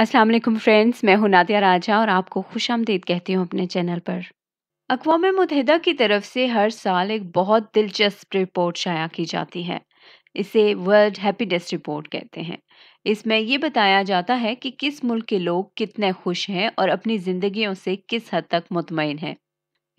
अस्सलाम वालेकुम फ्रेंड्स मैं हूं नादिया राजा और आपको खुश आमदीद कहती हूं अपने चैनल पर अकवाम मुतहदा की तरफ से हर साल एक बहुत दिलचस्प रिपोर्ट शाया की जाती है इसे वर्ल्ड हैप्पीनेस रिपोर्ट कहते हैं इसमें ये बताया जाता है कि किस मुल्क के लोग कितने खुश हैं और अपनी ज़िंदगियों से किस हद तक मुतमिन हैं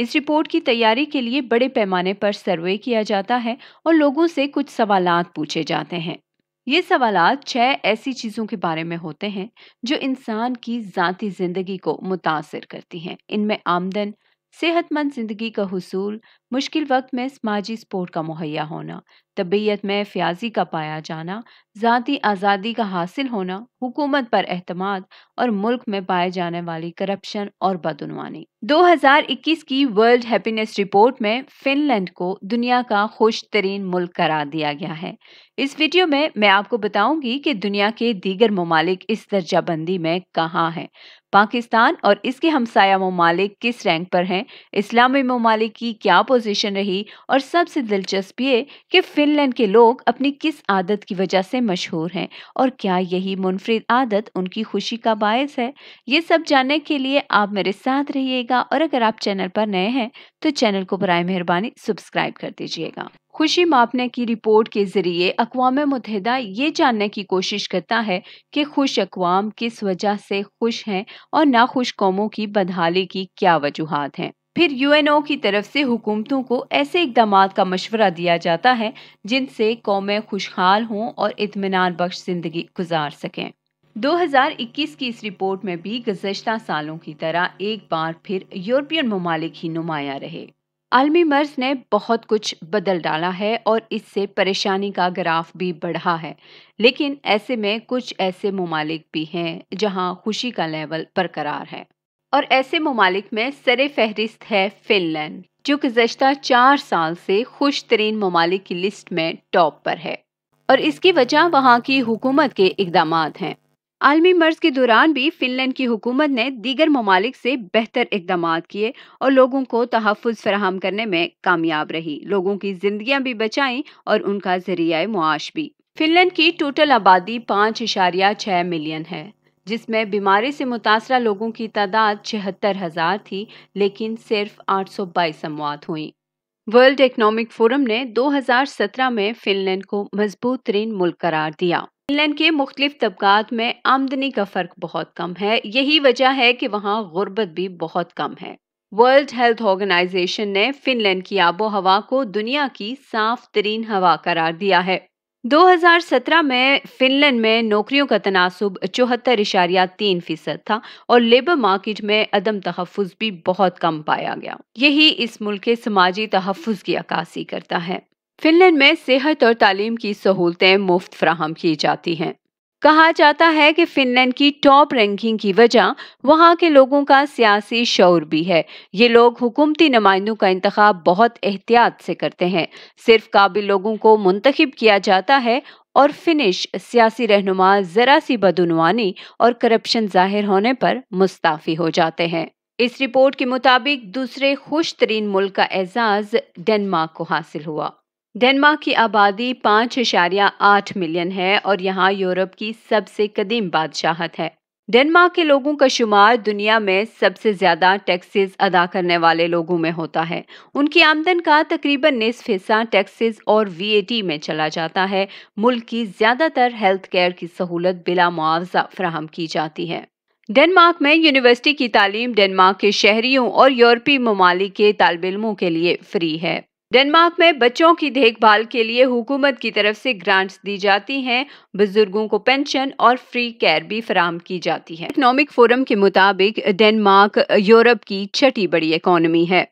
इस रिपोर्ट की तैयारी के लिए बड़े पैमाने पर सर्वे किया जाता है और लोगों से कुछ सवाल पूछे जाते हैं ये सवाल छह ऐसी चीज़ों के बारे में होते हैं जो इंसान की ज़ाती ज़िंदगी को मुतासर करती हैं इनमें आमदन सेहतमंद ज़िंदगी का हसूल मुश्किल वक्त में समाजी सपोर्ट का मुहैया होना तबीयत में फ्याजी का पाया जाना ज़ाती आज़ादी का हासिल होना हुकूमत पर अहतमाद और मुल्क में पाए जाने वाली करप्शन और बदनवानी 2021 की वर्ल्ड हैप्पीनेस रिपोर्ट में फिनलैंड को दुनिया का खुश तरीन मुल्क करार दिया गया है इस वीडियो में मैं आपको बताऊंगी कि दुनिया के दीगर ममालिक इस दर्जाबंदी में कहाँ हैं पाकिस्तान और इसके हमसाया ममालिक किस रैंक पर हैं इस्लामी ममालिक की क्या पोजीशन रही और सबसे दिलचस्प ये कि फिनलैंड के लोग अपनी किस आदत की वजह से मशहूर हैं और क्या यही मुनफरद आदत उनकी खुशी का बायस है ये सब जानने के लिए आप मेरे साथ रहिएगा और अगर आप चैनल पर नए हैं तो चैनल को बरए मेहरबानी सब्सक्राइब कर दीजिएगा खुशी मापने की रिपोर्ट के जरिए अकवाम मुतहदा ये जानने की कोशिश करता है कि खुश अकवाम किस वजह से खुश हैं और नाखुश कौमों की बदहाली की क्या वजूहत हैं फिर यूएनओ की तरफ से हुकूमतों को ऐसे इकदाम का मशवरा दिया जाता है जिनसे कौमें खुशहाल हों और इतमान बख्श जिंदगी गुजार सकें 2021 की इस रिपोर्ट में भी गुजशत सालों की तरह एक बार फिर यूरोपियन ममालिक ही नुमाया रहे आलमी मर्ज ने बहुत कुछ बदल डाला है और इससे परेशानी का ग्राफ भी बढ़ा है लेकिन ऐसे में कुछ ऐसे ममालिक भी हैं जहां खुशी का लेवल बरकरार है और ऐसे ममालिक में सर फहरिस्त है फिनलैंड जो गुजशत चार साल से खुश तरीन ममालिक की लिस्ट में टॉप पर है और इसकी वजह वहाँ की हुकूमत के इकदाम हैं आलमी मर्ज के दौरान भी फिनलैंड की हुकूमत ने दीगर ममालिक से बेहतर इकदाम किए और लोगों को तहफ़ फराहम करने में कामयाब रही लोगों की जिंदगियां भी बचाई और उनका जरिया मुआश भी फिनलैंड की टोटल आबादी पाँच इशारिया छः मिलियन है जिसमें बीमारी से मुतासर लोगों की तादाद छिहत्तर हज़ार थी लेकिन सिर्फ 822 अमवात हुई वर्ल्ड इकनॉमिक फोरम ने 2017 में फिनलैंड को मजबूत तरीन मुल्क करार दिया फिनलैंड के मुख्तलिफ तबकात में आमदनी का फ़र्क बहुत कम है यही वजह है कि वहाँ गुर्बत भी बहुत कम है वर्ल्ड हेल्थ ऑर्गेनाइजेशन ने फिनलैंड की आबो हवा को दुनिया की साफ तरीन हवा करार दिया है 2017 में फिनलैंड में नौकरियों का तनासब चौहत्तर इशारिया तीन फीसद था और लेबर मार्केट में अदम तहफ़ भी बहुत कम पाया गया यही इस मुल्क के समाजी तहफ़ की अक्सी करता है फिनलैंड में सेहत और तालीम की सहूलतें मुफ्त फ्राहम की जाती हैं कहा जाता है कि फिनलैंड की टॉप रैंकिंग की वजह वहां के लोगों का सियासी शौर भी है ये लोग हुकूमती नुमाइंदों का इंतखा बहुत एहतियात से करते हैं सिर्फ काबिल लोगों को मुंतखब किया जाता है और फिनिश सियासी रहनुमा जरा सी बदनवानी और करप्शन जाहिर होने पर मुस्ताफ़ी हो जाते हैं इस रिपोर्ट के मुताबिक दूसरे खुश तरीन मुल्क का एजाज डेनमार्क को हासिल हुआ डेनमार्क की आबादी पाँच इशारिया आठ मिलियन है और यहाँ यूरोप की सबसे कदीम बादशाहत है डेनमार्क के लोगों का शुमार दुनिया में सबसे ज़्यादा टैक्सेस अदा करने वाले लोगों में होता है उनकी आमदन का तकरीबन निसफ हिस्सा टैक्सेस और वी में चला जाता है मुल्क की ज़्यादातर हेल्थ केयर की सहूलत बिला मुआवजा फ्राहम की जाती है डेनमार्क में यूनिवर्सिटी की तालीम डेनमार्क के शहरियों और यूरोपीय ममालिक के तालब इलमों के लिए फ्री है डेनमार्क में बच्चों की देखभाल के लिए हुकूमत की तरफ से ग्रांट्स दी जाती हैं बुजुर्गों को पेंशन और फ्री केयर भी फराम की जाती है इकोनॉमिक फोरम के मुताबिक डेनमार्क यूरोप की छठी बड़ी इकोनॉमी है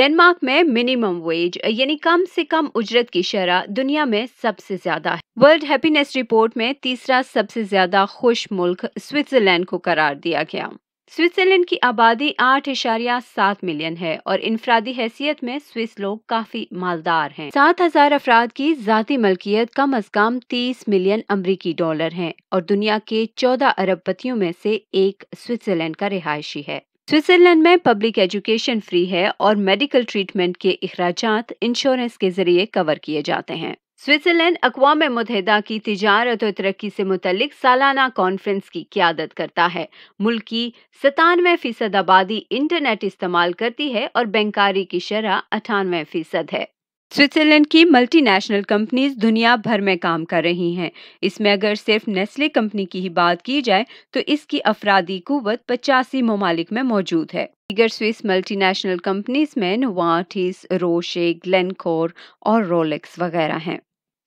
डेनमार्क में मिनिमम वेज यानी कम से कम उजरत की शरह दुनिया में सबसे ज्यादा है वर्ल्ड हैप्पीनेस रिपोर्ट में तीसरा सबसे ज्यादा खुश मुल्क स्विट्जरलैंड को करार दिया गया स्विट्जरलैंड की आबादी आठ इशारिया सात मिलियन है और इनफरादी हैसियत में स्विस लोग काफी मालदार हैं। सात हजार अफराद की जाती मलकियत कम अज कम तीस मिलियन अमरीकी डॉलर है और दुनिया के चौदह अरबपतियों में से एक स्विट्जरलैंड का रिहायशी है स्विट्जरलैंड में पब्लिक एजुकेशन फ्री है और मेडिकल ट्रीटमेंट के अखराज इंश्योरेंस के जरिए कवर किए जाते हैं स्विट्जरलैंड अकवा मुतहदा की तजारत और तरक्की से मुतलिक सालाना कॉन्फ्रेंस की क्यादत करता है मुल्क की सतानवे फीसद आबादी इंटरनेट इस्तेमाल करती है और बैंकारी की शरह अठानवे फीसद है स्विट्जरलैंड की मल्टीनेशनल कंपनीज दुनिया भर में काम कर रही हैं इसमें अगर सिर्फ नेस्ले कंपनी की ही बात की जाए तो इसकी अफरादी कुत पचासी ममालिक में मौजूद है दीगर स्विस मल्टीनेशनल कंपनीज में नोवाटिस रोशे ग्लेनकोर और रोलेक्स वगैरह हैं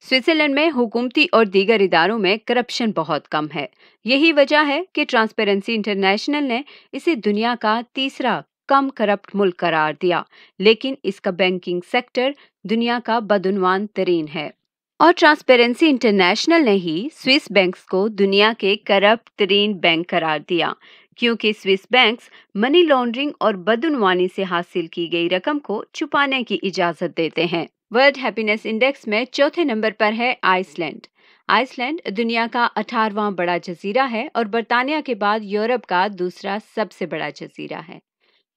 स्विट्जरलैंड में हुकूमती और दीगर इदारों में करप्शन बहुत कम है यही वजह है कि ट्रांसपेरेंसी इंटरनेशनल ने इसे दुनिया का तीसरा कम करप्ट मुल्क करार दिया लेकिन इसका बैंकिंग सेक्टर दुनिया का बदनवान तरीन है और ट्रांसपेरेंसी इंटरनेशनल ने ही स्विस बैंक्स को दुनिया के करप्ट तरीन बैंक करार दिया क्योंकि स्विस बैंक्स मनी लॉन्ड्रिंग और बदनवानी से हासिल की गई रकम को छुपाने की इजाज़त देते हैं वर्ल्ड हैप्पीनेस इंडेक्स में चौथे नंबर पर है आइसलैंड आइसलैंड दुनिया का अठारवा बड़ा जजीरा है और बरतानिया के बाद यूरोप का दूसरा सबसे बड़ा जजीरा है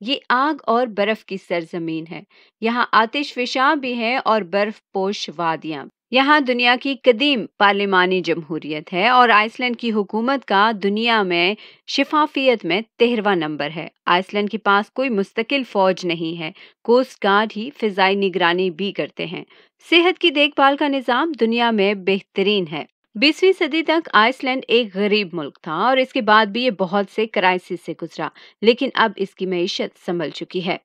ये आग और बर्फ की सरजमीन है यहाँ आतिश फिशा भी हैं और बर्फ पोश वादियां यहाँ दुनिया की कदीम पार्लिमानी जमहूरियत है और आइसलैंड की हुकूमत का दुनिया में शिफाफियत में तेरवा नंबर है आइसलैंड के पास कोई मुस्तकिल फौज नहीं है कोस्ट गार्ड ही फिजाई निगरानी भी करते हैं सेहत की देखभाल का निज़ाम दुनिया में बेहतरीन है बीसवीं सदी तक आइसलैंड एक गरीब मुल्क था और इसके बाद भी ये बहुत से क्राइसिस से गुजरा लेकिन अब इसकी मीशत संभल चुकी है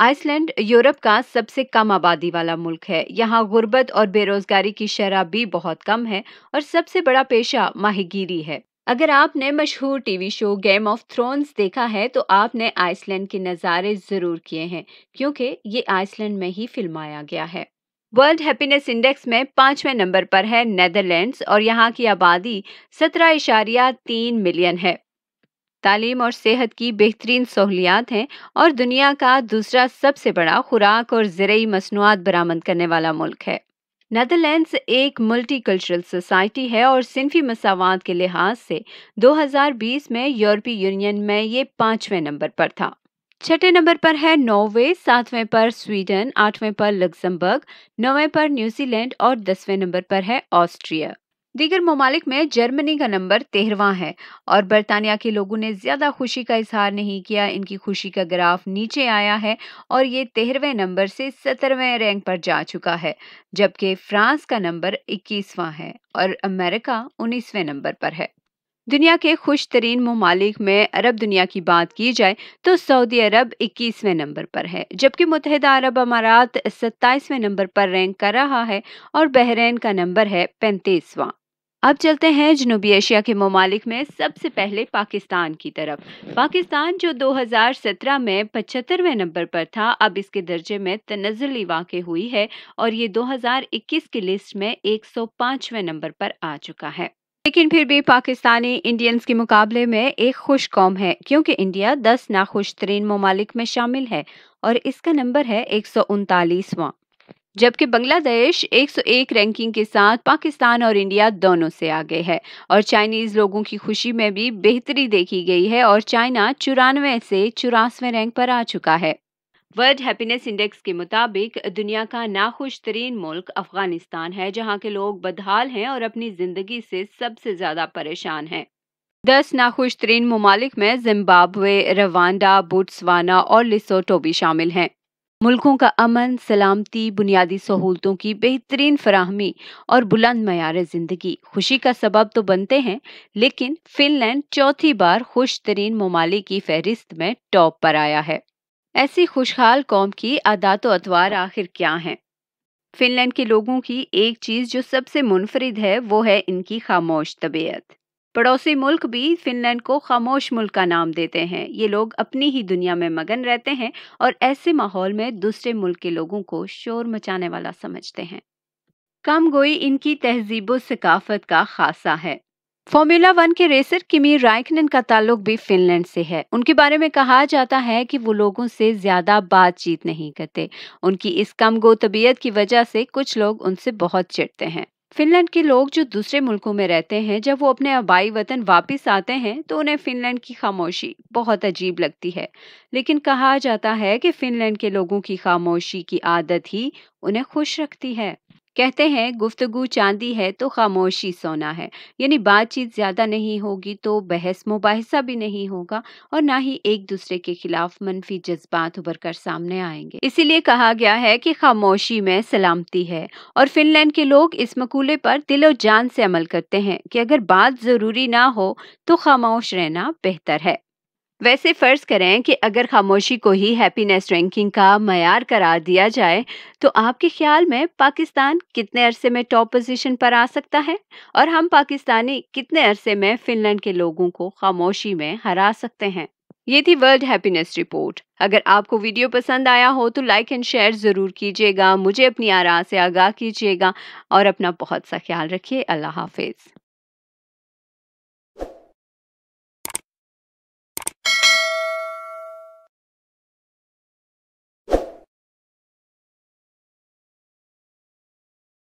आइसलैंड यूरोप का सबसे कम आबादी वाला मुल्क है यहाँ गुर्बत और बेरोजगारी की शरह भी बहुत कम है और सबसे बड़ा पेशा माहिगीरी है अगर आपने मशहूर TV show Game of Thrones देखा है तो आपने आइसलैंड के नज़ारे ज़रूर किए हैं क्योंकि ये आइसलैंड में ही फिल्माया गया है वर्ल्ड हैप्पीनेस इंडेक्स में पांचवें नंबर पर है नेदरलैंड्स और यहाँ की आबादी सत्रह इशारिया तीन मिलियन है तालीम और सेहत की बेहतरीन सहूलियात हैं और दुनिया का दूसरा सबसे बड़ा खुराक और ज़रूरी मसनूआत बरामद करने वाला मुल्क है नदरलैंड्स एक मल्टी कल्चरल सोसाइटी है और सिनफी मसावत के लिहाज से 2020 में यूरोपीय यूनियन में ये पाँचवें नंबर पर था छठे नंबर पर है नॉर्वे सातवें पर स्वीडन आठवें पर लग्जमबर्ग नौवें पर न्यूजीलैंड और दसवें नंबर पर है ऑस्ट्रिया दीगर ममालिक में जर्मनी का नंबर तेरहवा है और बरतानिया के लोगों ने ज़्यादा खुशी का इजहार नहीं किया इनकी खुशी का ग्राफ नीचे आया है और ये तेरहवें नंबर से सत्रहवें रैंक पर जा चुका है जबकि फ्रांस का नंबर इक्कीसवां है और अमेरिका उन्नीसवें नंबर पर है दुनिया के खुश तरीन ममालिक में अरब दुनिया की बात की जाए तो सऊदी अरब 21वें नंबर पर है जबकि मुतहदा अरब अमारात 27वें नंबर पर रैंक कर रहा है और बहरीन का नंबर है पैंतीसवां अब चलते हैं जनूबी एशिया के ममालिक में सबसे पहले पाकिस्तान की तरफ पाकिस्तान जो 2017 में पचहत्तरवें नंबर पर था अब इसके दर्जे में तनजली वाक़ हुई है और ये 2021 की लिस्ट में 105वें नंबर पर आ चुका है लेकिन फिर भी पाकिस्तानी इंडियंस के मुकाबले में एक खुश कौम है क्योंकि इंडिया दस नाखुश तरीन ममालिक में शामिल है और इसका नंबर है एक सौ जबकि बांग्लादेश 101 रैंकिंग के साथ पाकिस्तान और इंडिया दोनों से आगे है और चाइनीज लोगों की खुशी में भी बेहतरी देखी गई है और चाइना चौरानवे से चौरासवें रैंक पर आ चुका है वर्ल्ड हैप्पीनेस इंडेक्स के मुताबिक दुनिया का नाखुश तरीन मुल्क अफगानिस्तान है जहां के लोग बदहाल हैं और अपनी जिंदगी से सबसे ज्यादा परेशान हैं दस नाखुश तरीन ममालिक में जिम्बाब्वे रवांडा बुट्सवाना और लिसोटो भी शामिल हैं मुल्कों का अमन सलामती बुनियादी सहूलतों की बेहतरीन फराहमी और बुलंद मैार ज़िंदगी खुशी का सबब तो बनते हैं लेकिन फिनलैंड चौथी बार खुश तरीन ममालिक की फहरिस्त में टॉप पर आया है ऐसी खुशहाल कौम की आदात अतवार आखिर क्या हैं फिनलैंड के लोगों की एक चीज़ जो सबसे मुनफरद है वो है इनकी खामोश तबीयत पड़ोसी मुल्क भी फिनलैंड को खामोश मुल्क का नाम देते हैं ये लोग अपनी ही दुनिया में मगन रहते हैं और ऐसे माहौल में दूसरे मुल्क के लोगों को शोर मचाने वाला समझते हैं कम गोई इनकी तहजीब सकाफत का खासा है फॉर्मूला वन के रेसर किमी राइकनन का ताल्लुक भी फिनलैंड से है उनके बारे में कहा जाता है कि वो लोगों से ज़्यादा बातचीत नहीं करते उनकी इस कम गो तबीयत की वजह से कुछ लोग उनसे बहुत चिढ़ते हैं फिनलैंड के लोग जो दूसरे मुल्कों में रहते हैं जब वो अपने आबाई वतन वापस आते हैं तो उन्हें फिनलैंड की खामोशी बहुत अजीब लगती है लेकिन कहा जाता है कि फिनलैंड के लोगों की खामोशी की आदत ही उन्हें खुश रखती है कहते हैं गुफ्तगु चांदी है तो खामोशी सोना है यानी बातचीत ज़्यादा नहीं होगी तो बहस मुबासा भी नहीं होगा और ना ही एक दूसरे के खिलाफ मनफी जज्बात उभर कर सामने आएंगे इसीलिए कहा गया है कि खामोशी में सलामती है और फिनलैंड के लोग इस मकूले पर दिलो जान से अमल करते हैं कि अगर बात ज़रूरी ना हो तो खामोश रहना बेहतर है वैसे फ़र्ज़ करें कि अगर खामोशी को ही हैप्पीनेस रैंकिंग का मैार करार दिया जाए तो आपके ख्याल में पाकिस्तान कितने अरसे में टॉप पोजीशन पर आ सकता है और हम पाकिस्तानी कितने अरसे में फिनलैंड के लोगों को खामोशी में हरा सकते हैं ये थी वर्ल्ड हैप्पीनेस रिपोर्ट अगर आपको वीडियो पसंद आया हो तो लाइक एंड शेयर ज़रूर कीजिएगा मुझे अपनी आरा से आगाह कीजिएगा और अपना बहुत सा ख्याल रखिए अल्लाह हाफिज़